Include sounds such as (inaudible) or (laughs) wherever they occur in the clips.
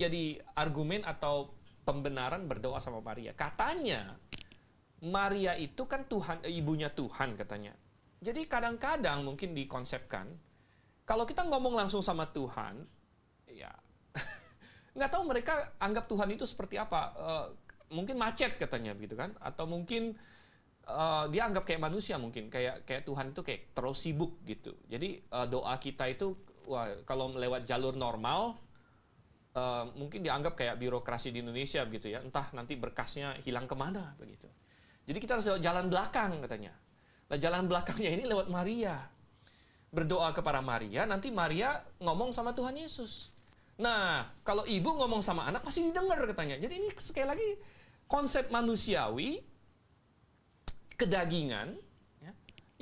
jadi argumen atau pembenaran berdoa sama Maria. Katanya Maria itu kan Tuhan eh, ibunya Tuhan katanya. Jadi kadang-kadang mungkin dikonsepkan kalau kita ngomong langsung sama Tuhan, ya (laughs) nggak tahu mereka anggap Tuhan itu seperti apa. Uh, mungkin macet katanya begitu kan, atau mungkin uh, dia anggap kayak manusia mungkin kayak kayak Tuhan itu kayak terlalu sibuk gitu. Jadi uh, doa kita itu wah, kalau lewat jalur normal uh, mungkin dianggap kayak birokrasi di Indonesia begitu ya, entah nanti berkasnya hilang kemana begitu. Jadi kita harus jalan belakang katanya. Nah jalan belakangnya ini lewat Maria. Berdoa kepada Maria, nanti Maria ngomong sama Tuhan Yesus. Nah, kalau ibu ngomong sama anak pasti didengar katanya. Jadi ini sekali lagi konsep manusiawi, kedagingan, ya,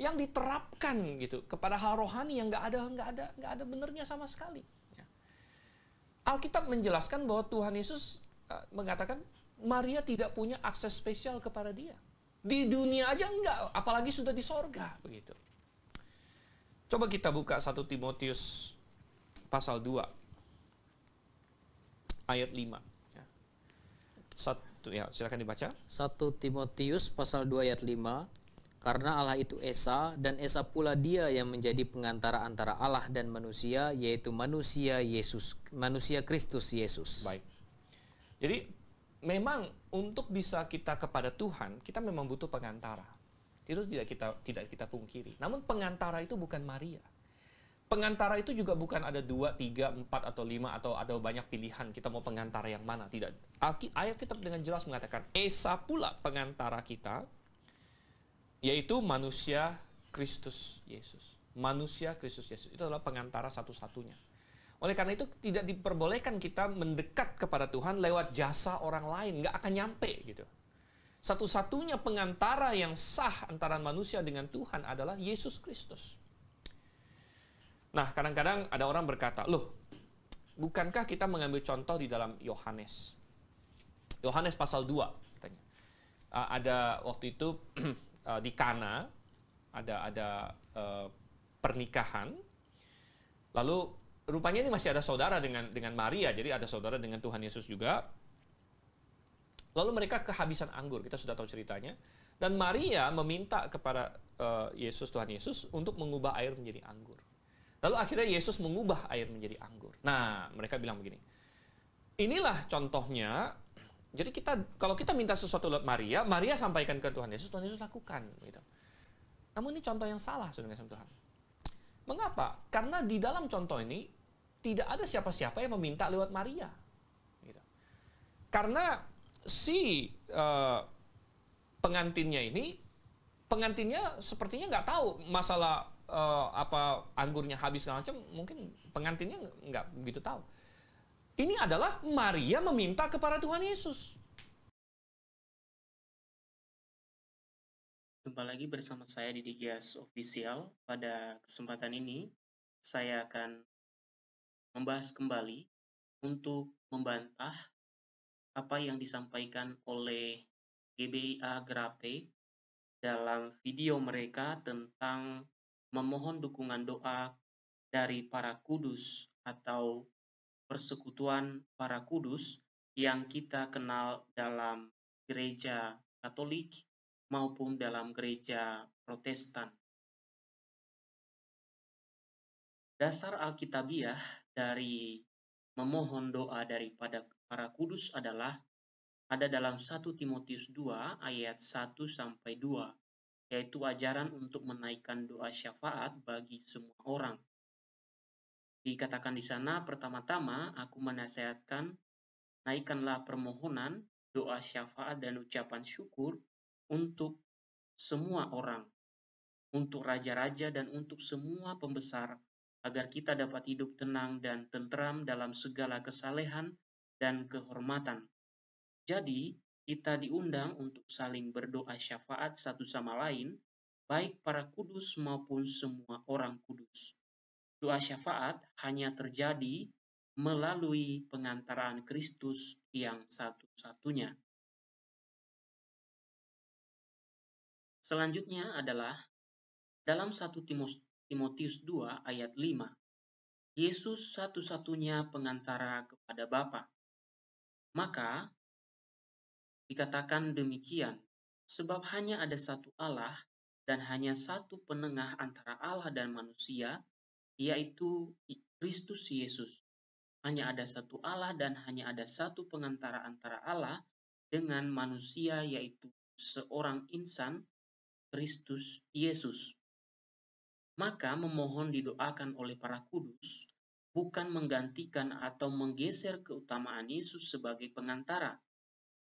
yang diterapkan gitu kepada hal rohani yang nggak ada nggak ada nggak ada benernya sama sekali. Alkitab menjelaskan bahwa Tuhan Yesus eh, mengatakan Maria tidak punya akses spesial kepada dia. Di dunia aja enggak, apalagi sudah di sorga begitu. Coba kita buka 1 Timotius pasal 2 ayat 5. Ya. Satu ya, silakan dibaca. 1 Timotius pasal 2 ayat 5 karena Allah itu Esa dan Esa pula dia yang menjadi pengantara antara Allah dan manusia yaitu manusia Yesus manusia Kristus Yesus. Baik. Jadi memang untuk bisa kita kepada Tuhan kita memang butuh pengantara. Itu tidak kita tidak kita pungkiri. Namun pengantara itu bukan Maria. Pengantara itu juga bukan ada dua, tiga, empat, atau lima, atau ada banyak pilihan. Kita mau pengantara yang mana? Tidak. Ayat kita dengan jelas mengatakan, Esa pula pengantara kita, yaitu manusia Kristus Yesus. Manusia Kristus Yesus itu adalah pengantara satu-satunya. Oleh karena itu tidak diperbolehkan kita mendekat kepada Tuhan lewat jasa orang lain, nggak akan nyampe gitu. Satu-satunya pengantara yang sah antara manusia dengan Tuhan adalah Yesus Kristus. Nah, kadang-kadang ada orang berkata, "Loh, bukankah kita mengambil contoh di dalam Yohanes?" Yohanes pasal 2 katanya. ada waktu itu (clears throat) uh, di Kana ada ada uh, pernikahan. Lalu rupanya ini masih ada saudara dengan dengan Maria, jadi ada saudara dengan Tuhan Yesus juga. Lalu mereka kehabisan anggur, kita sudah tahu ceritanya. Dan Maria meminta kepada uh, Yesus Tuhan Yesus untuk mengubah air menjadi anggur. Lalu akhirnya Yesus mengubah air menjadi anggur. Nah, mereka bilang begini. Inilah contohnya jadi kita kalau kita minta sesuatu lewat Maria, Maria sampaikan ke Tuhan Yesus, Tuhan Yesus lakukan. Gitu. Namun ini contoh yang salah sudah sama Tuhan. Mengapa? Karena di dalam contoh ini tidak ada siapa-siapa yang meminta lewat Maria. Gitu. Karena si uh, pengantinnya ini, pengantinnya sepertinya nggak tahu masalah uh, apa anggurnya habis segala macam, mungkin pengantinnya nggak begitu tahu. Ini adalah Maria meminta kepada Tuhan Yesus. Jumpa lagi bersama saya di Digias Official. Pada kesempatan ini, saya akan membahas kembali untuk membantah apa yang disampaikan oleh GBIA Grape dalam video mereka tentang memohon dukungan doa dari para kudus atau persekutuan para kudus yang kita kenal dalam gereja Katolik maupun dalam gereja Protestan. Dasar Alkitabiah dari memohon doa daripada para kudus adalah ada dalam 1 Timotius 2 ayat 1 sampai 2 yaitu ajaran untuk menaikkan doa syafaat bagi semua orang Dikatakan di sana, pertama-tama aku menasehatkan, naikkanlah permohonan, doa syafaat dan ucapan syukur untuk semua orang, untuk raja-raja dan untuk semua pembesar, agar kita dapat hidup tenang dan tentram dalam segala kesalehan dan kehormatan. Jadi, kita diundang untuk saling berdoa syafaat satu sama lain, baik para kudus maupun semua orang kudus. Doa syafaat hanya terjadi melalui pengantaraan Kristus yang satu-satunya. Selanjutnya adalah dalam 1 Timotius 2 ayat 5, Yesus satu-satunya pengantara kepada Bapa. Maka dikatakan demikian, sebab hanya ada satu Allah dan hanya satu penengah antara Allah dan manusia, yaitu Kristus Yesus. Hanya ada satu Allah dan hanya ada satu pengantara antara Allah dengan manusia yaitu seorang insan Kristus Yesus. Maka memohon didoakan oleh para kudus bukan menggantikan atau menggeser keutamaan Yesus sebagai pengantara.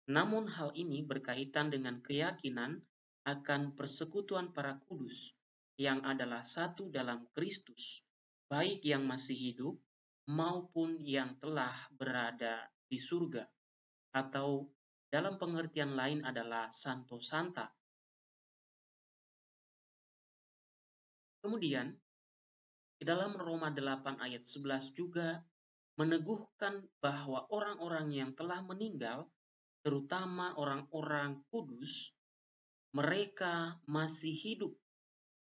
Namun hal ini berkaitan dengan keyakinan akan persekutuan para kudus yang adalah satu dalam Kristus baik yang masih hidup maupun yang telah berada di surga, atau dalam pengertian lain adalah Santo Santa. Kemudian, di dalam Roma 8 ayat 11 juga meneguhkan bahwa orang-orang yang telah meninggal, terutama orang-orang kudus, mereka masih hidup,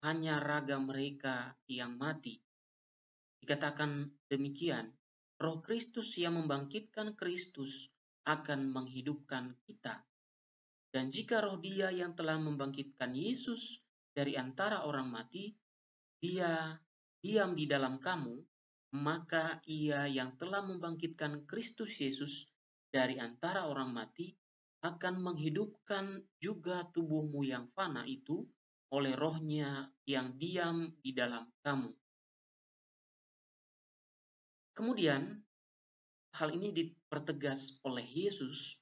hanya raga mereka yang mati. Dikatakan demikian, Roh Kristus yang membangkitkan Kristus akan menghidupkan kita. Dan jika roh dia yang telah membangkitkan Yesus dari antara orang mati, dia diam di dalam kamu, maka ia yang telah membangkitkan Kristus Yesus dari antara orang mati akan menghidupkan juga tubuhmu yang fana itu oleh rohnya yang diam di dalam kamu. Kemudian, hal ini dipertegas oleh Yesus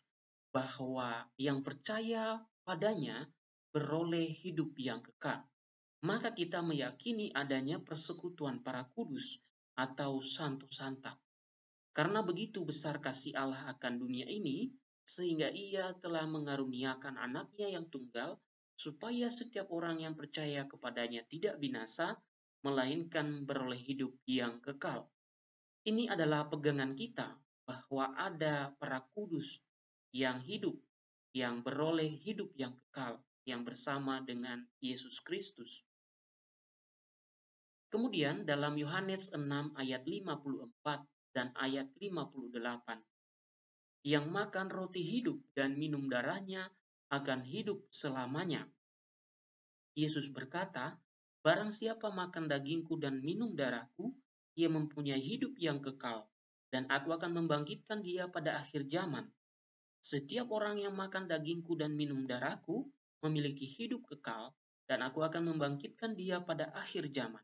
bahwa yang percaya padanya beroleh hidup yang kekal. Maka kita meyakini adanya persekutuan para kudus atau santo santa. Karena begitu besar kasih Allah akan dunia ini, sehingga ia telah mengaruniakan anaknya yang tunggal, supaya setiap orang yang percaya kepadanya tidak binasa, melainkan beroleh hidup yang kekal. Ini adalah pegangan kita bahwa ada para kudus yang hidup, yang beroleh hidup yang kekal, yang bersama dengan Yesus Kristus. Kemudian dalam Yohanes 6 ayat 54 dan ayat 58, yang makan roti hidup dan minum darahnya akan hidup selamanya. Yesus berkata, Barang siapa makan dagingku dan minum darahku, ia mempunyai hidup yang kekal, dan aku akan membangkitkan dia pada akhir zaman. Setiap orang yang makan dagingku dan minum darahku memiliki hidup kekal, dan aku akan membangkitkan dia pada akhir zaman.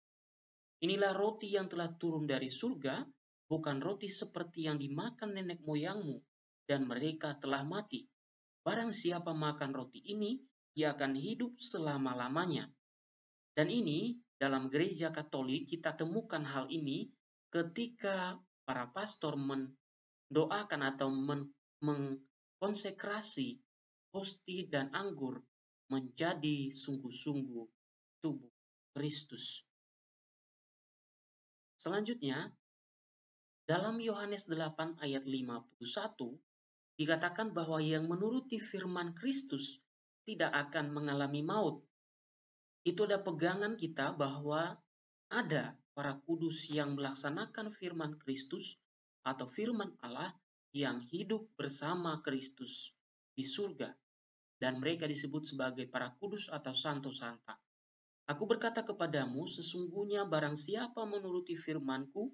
Inilah roti yang telah turun dari surga, bukan roti seperti yang dimakan nenek moyangmu, dan mereka telah mati. Barang siapa makan roti ini, ia akan hidup selama-lamanya. Dan ini dalam gereja Katolik kita temukan hal ini ketika para pastor mendoakan atau men mengkonsekrasi hosti dan anggur menjadi sungguh-sungguh tubuh Kristus. Selanjutnya, dalam Yohanes 8 ayat 51 dikatakan bahwa yang menuruti firman Kristus tidak akan mengalami maut, itu ada pegangan kita bahwa ada para kudus yang melaksanakan firman Kristus atau firman Allah yang hidup bersama Kristus di surga dan mereka disebut sebagai para kudus atau santo santa. Aku berkata kepadamu, sesungguhnya barang siapa menuruti firmanku,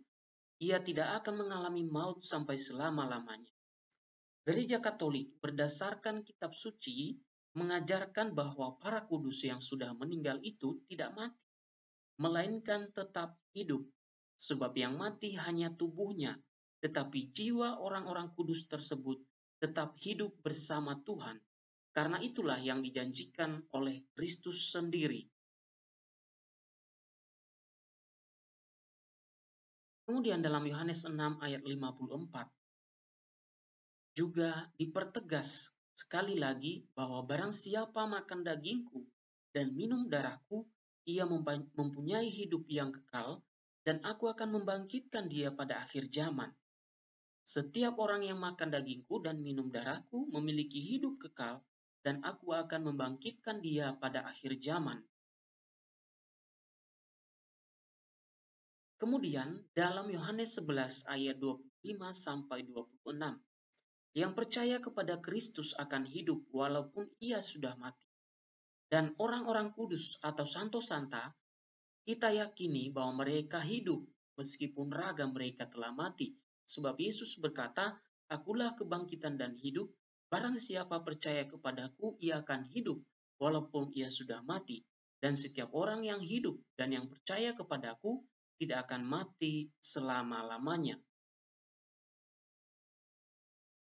ia tidak akan mengalami maut sampai selama-lamanya. Gereja Katolik berdasarkan kitab suci mengajarkan bahwa para kudus yang sudah meninggal itu tidak mati, melainkan tetap hidup, sebab yang mati hanya tubuhnya, tetapi jiwa orang-orang kudus tersebut tetap hidup bersama Tuhan. Karena itulah yang dijanjikan oleh Kristus sendiri. Kemudian dalam Yohanes 6 ayat 54 juga dipertegas Sekali lagi, bahwa barang siapa makan dagingku dan minum darahku, ia mempunyai hidup yang kekal, dan aku akan membangkitkan dia pada akhir zaman. Setiap orang yang makan dagingku dan minum darahku memiliki hidup kekal, dan aku akan membangkitkan dia pada akhir zaman. Kemudian dalam Yohanes 11 ayat 25 sampai 26 yang percaya kepada Kristus akan hidup walaupun ia sudah mati. Dan orang-orang kudus atau santo santa, kita yakini bahwa mereka hidup meskipun raga mereka telah mati. Sebab Yesus berkata, Akulah kebangkitan dan hidup, barang siapa percaya kepadaku, ia akan hidup walaupun ia sudah mati. Dan setiap orang yang hidup dan yang percaya kepadaku tidak akan mati selama-lamanya.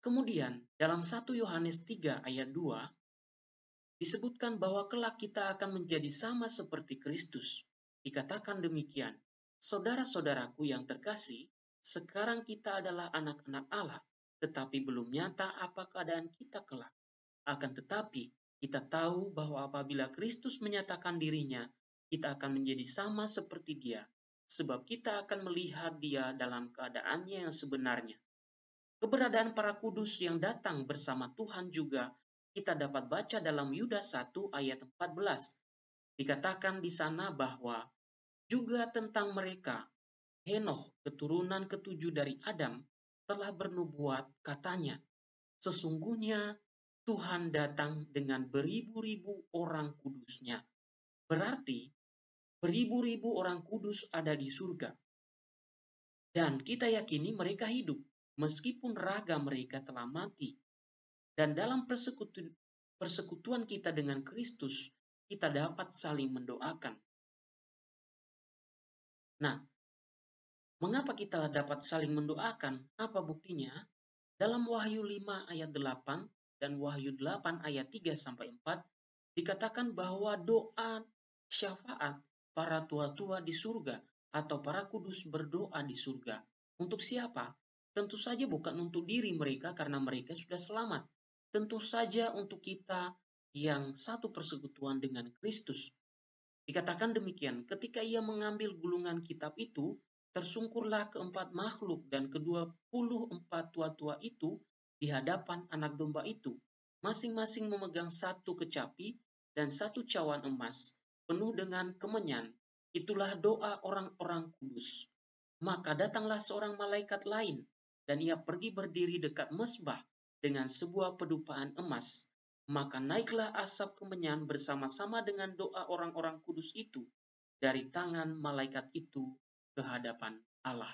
Kemudian, dalam 1 Yohanes 3 ayat 2, disebutkan bahwa kelak kita akan menjadi sama seperti Kristus. Dikatakan demikian, Saudara-saudaraku yang terkasih, sekarang kita adalah anak-anak Allah, tetapi belum nyata apa keadaan kita kelak. Akan tetapi, kita tahu bahwa apabila Kristus menyatakan dirinya, kita akan menjadi sama seperti dia, sebab kita akan melihat dia dalam keadaannya yang sebenarnya. Keberadaan para kudus yang datang bersama Tuhan juga kita dapat baca dalam Yudas 1 ayat 14. Dikatakan di sana bahwa juga tentang mereka, Henoch, keturunan ketujuh dari Adam, telah bernubuat katanya, sesungguhnya Tuhan datang dengan beribu-ribu orang kudusnya. Berarti, beribu-ribu orang kudus ada di surga. Dan kita yakini mereka hidup meskipun raga mereka telah mati. Dan dalam persekutu, persekutuan kita dengan Kristus, kita dapat saling mendoakan. Nah, mengapa kita dapat saling mendoakan? Apa buktinya? Dalam Wahyu 5 ayat 8 dan Wahyu 8 ayat 3 sampai 4 dikatakan bahwa doa syafaat para tua-tua di surga atau para kudus berdoa di surga. Untuk siapa? Tentu saja bukan untuk diri mereka karena mereka sudah selamat. Tentu saja untuk kita yang satu persekutuan dengan Kristus. Dikatakan demikian, ketika ia mengambil gulungan kitab itu, tersungkurlah keempat makhluk dan kedua puluh empat tua-tua itu di hadapan anak domba itu. Masing-masing memegang satu kecapi dan satu cawan emas, penuh dengan kemenyan. Itulah doa orang-orang kudus. Maka datanglah seorang malaikat lain dan ia pergi berdiri dekat mesbah dengan sebuah pedupaan emas, maka naiklah asap kemenyan bersama-sama dengan doa orang-orang kudus itu dari tangan malaikat itu ke hadapan Allah.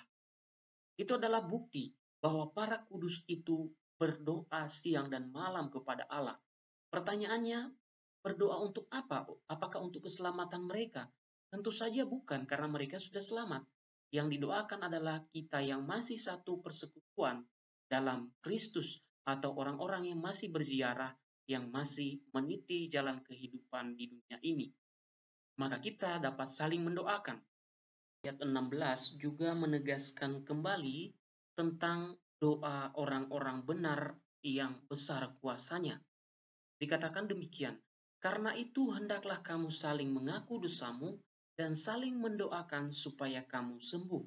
Itu adalah bukti bahwa para kudus itu berdoa siang dan malam kepada Allah. Pertanyaannya, berdoa untuk apa? Apakah untuk keselamatan mereka? Tentu saja bukan, karena mereka sudah selamat. Yang didoakan adalah kita yang masih satu persekutuan dalam Kristus atau orang-orang yang masih berziarah, yang masih meniti jalan kehidupan di dunia ini. Maka kita dapat saling mendoakan. Ayat 16 juga menegaskan kembali tentang doa orang-orang benar yang besar kuasanya. Dikatakan demikian, karena itu hendaklah kamu saling mengaku dosamu dan saling mendoakan supaya kamu sembuh.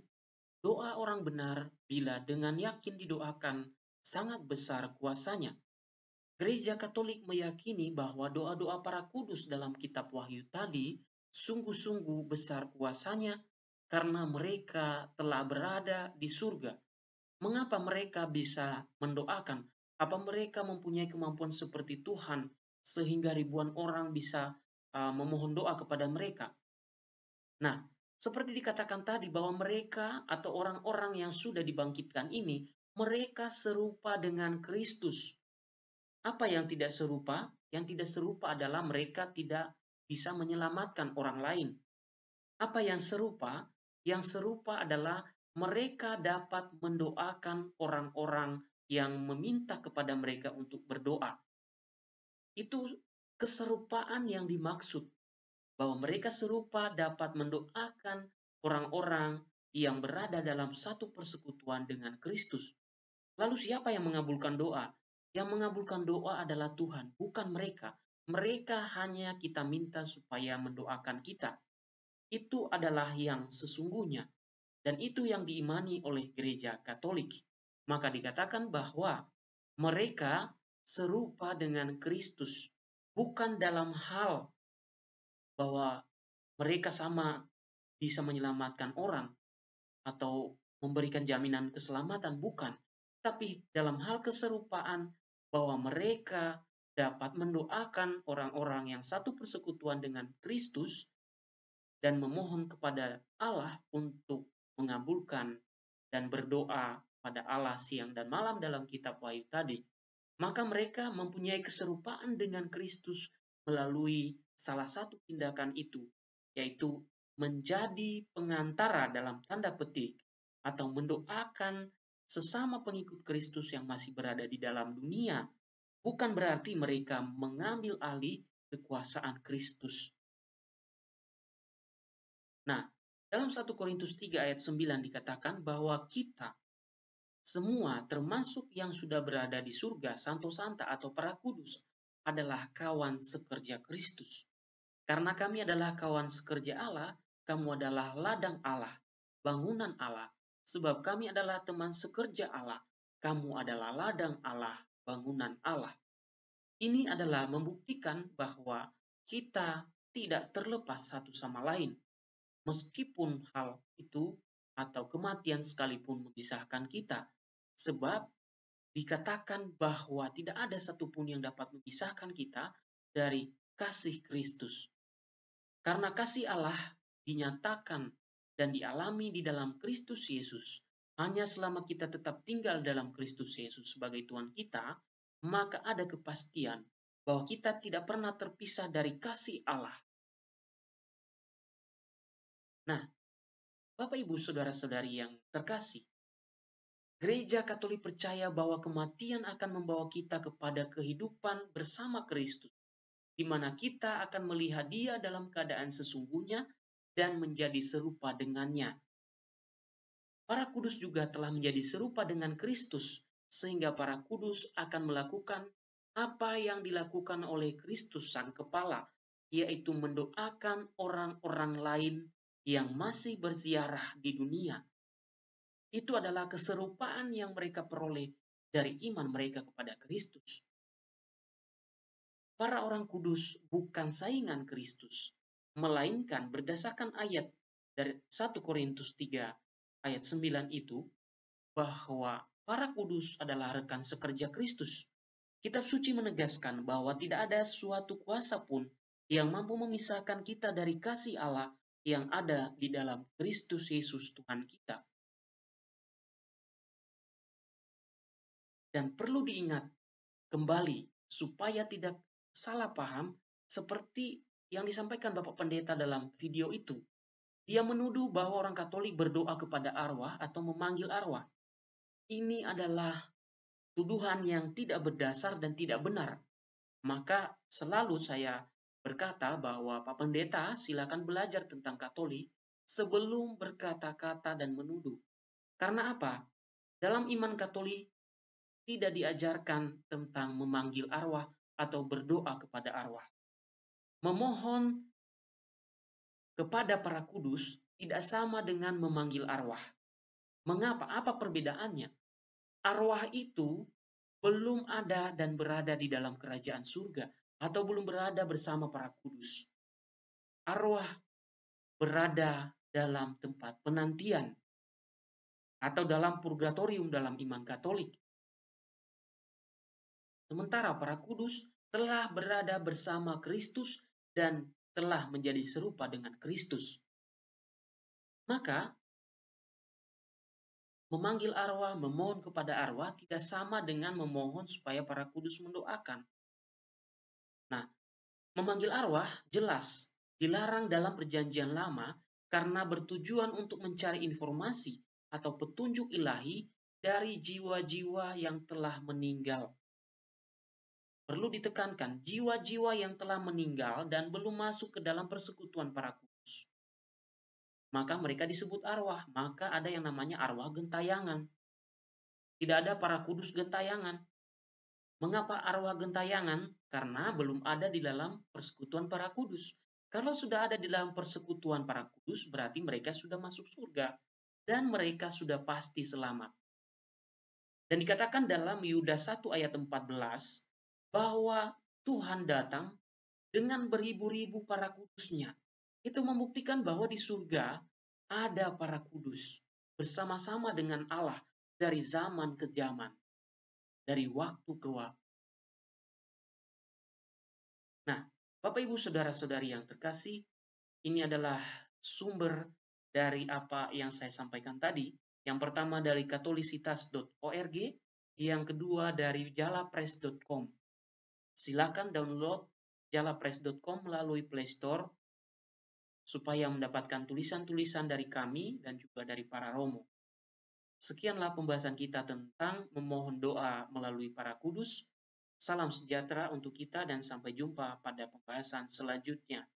Doa orang benar bila dengan yakin didoakan sangat besar kuasanya. Gereja Katolik meyakini bahwa doa-doa para kudus dalam kitab Wahyu tadi sungguh-sungguh besar kuasanya karena mereka telah berada di surga. Mengapa mereka bisa mendoakan? Apa mereka mempunyai kemampuan seperti Tuhan sehingga ribuan orang bisa uh, memohon doa kepada mereka? Nah, seperti dikatakan tadi bahwa mereka atau orang-orang yang sudah dibangkitkan ini, mereka serupa dengan Kristus. Apa yang tidak serupa? Yang tidak serupa adalah mereka tidak bisa menyelamatkan orang lain. Apa yang serupa? Yang serupa adalah mereka dapat mendoakan orang-orang yang meminta kepada mereka untuk berdoa. Itu keserupaan yang dimaksud bahwa mereka serupa dapat mendoakan orang-orang yang berada dalam satu persekutuan dengan Kristus. Lalu siapa yang mengabulkan doa? Yang mengabulkan doa adalah Tuhan, bukan mereka. Mereka hanya kita minta supaya mendoakan kita. Itu adalah yang sesungguhnya, dan itu yang diimani oleh gereja Katolik. Maka dikatakan bahwa mereka serupa dengan Kristus, bukan dalam hal bahwa mereka sama bisa menyelamatkan orang atau memberikan jaminan keselamatan, bukan. Tapi dalam hal keserupaan bahwa mereka dapat mendoakan orang-orang yang satu persekutuan dengan Kristus dan memohon kepada Allah untuk mengabulkan dan berdoa pada Allah siang dan malam dalam kitab Wahyu tadi, maka mereka mempunyai keserupaan dengan Kristus melalui salah satu tindakan itu, yaitu menjadi pengantara dalam tanda petik atau mendoakan sesama pengikut Kristus yang masih berada di dalam dunia, bukan berarti mereka mengambil alih kekuasaan Kristus. Nah, dalam 1 Korintus 3 ayat 9 dikatakan bahwa kita semua termasuk yang sudah berada di surga, santo santa atau para kudus adalah kawan sekerja Kristus. Karena kami adalah kawan sekerja Allah, kamu adalah ladang Allah, bangunan Allah, sebab kami adalah teman sekerja Allah, kamu adalah ladang Allah, bangunan Allah. Ini adalah membuktikan bahwa kita tidak terlepas satu sama lain, meskipun hal itu atau kematian sekalipun memisahkan kita, sebab dikatakan bahwa tidak ada satupun yang dapat memisahkan kita dari kasih Kristus. Karena kasih Allah dinyatakan dan dialami di dalam Kristus Yesus, hanya selama kita tetap tinggal dalam Kristus Yesus sebagai Tuhan kita, maka ada kepastian bahwa kita tidak pernah terpisah dari kasih Allah. Nah, Bapak Ibu saudara-saudari yang terkasih, Gereja Katolik percaya bahwa kematian akan membawa kita kepada kehidupan bersama Kristus di mana kita akan melihat dia dalam keadaan sesungguhnya dan menjadi serupa dengannya. Para kudus juga telah menjadi serupa dengan Kristus, sehingga para kudus akan melakukan apa yang dilakukan oleh Kristus Sang Kepala, yaitu mendoakan orang-orang lain yang masih berziarah di dunia. Itu adalah keserupaan yang mereka peroleh dari iman mereka kepada Kristus para orang kudus bukan saingan Kristus, melainkan berdasarkan ayat dari 1 Korintus 3 ayat 9 itu bahwa para kudus adalah rekan sekerja Kristus. Kitab suci menegaskan bahwa tidak ada suatu kuasa pun yang mampu memisahkan kita dari kasih Allah yang ada di dalam Kristus Yesus Tuhan kita. Dan perlu diingat kembali supaya tidak salah paham seperti yang disampaikan Bapak Pendeta dalam video itu. Dia menuduh bahwa orang Katolik berdoa kepada arwah atau memanggil arwah. Ini adalah tuduhan yang tidak berdasar dan tidak benar. Maka selalu saya berkata bahwa Pak Pendeta silakan belajar tentang Katolik sebelum berkata-kata dan menuduh. Karena apa? Dalam iman Katolik tidak diajarkan tentang memanggil arwah atau berdoa kepada arwah. Memohon kepada para kudus tidak sama dengan memanggil arwah. Mengapa? Apa perbedaannya? Arwah itu belum ada dan berada di dalam kerajaan surga atau belum berada bersama para kudus. Arwah berada dalam tempat penantian atau dalam purgatorium dalam iman Katolik. Sementara para kudus telah berada bersama Kristus dan telah menjadi serupa dengan Kristus. Maka, memanggil arwah, memohon kepada arwah tidak sama dengan memohon supaya para kudus mendoakan. Nah, memanggil arwah jelas dilarang dalam Perjanjian Lama karena bertujuan untuk mencari informasi atau petunjuk ilahi dari jiwa-jiwa yang telah meninggal. Perlu ditekankan, jiwa-jiwa yang telah meninggal dan belum masuk ke dalam persekutuan para kudus. Maka mereka disebut arwah, maka ada yang namanya arwah gentayangan. Tidak ada para kudus gentayangan. Mengapa arwah gentayangan? Karena belum ada di dalam persekutuan para kudus. Kalau sudah ada di dalam persekutuan para kudus, berarti mereka sudah masuk surga dan mereka sudah pasti selamat. Dan dikatakan dalam Yuda 1 ayat 14, bahwa Tuhan datang dengan beribu-ribu para kudusnya. Itu membuktikan bahwa di surga ada para kudus bersama-sama dengan Allah dari zaman ke zaman, dari waktu ke waktu. Nah, Bapak Ibu Saudara-saudari yang terkasih, ini adalah sumber dari apa yang saya sampaikan tadi. Yang pertama dari katolisitas.org, yang kedua dari jalapres.com silakan download jalapres.com melalui Play Store supaya mendapatkan tulisan-tulisan dari kami dan juga dari para romo. Sekianlah pembahasan kita tentang memohon doa melalui para kudus. Salam sejahtera untuk kita dan sampai jumpa pada pembahasan selanjutnya.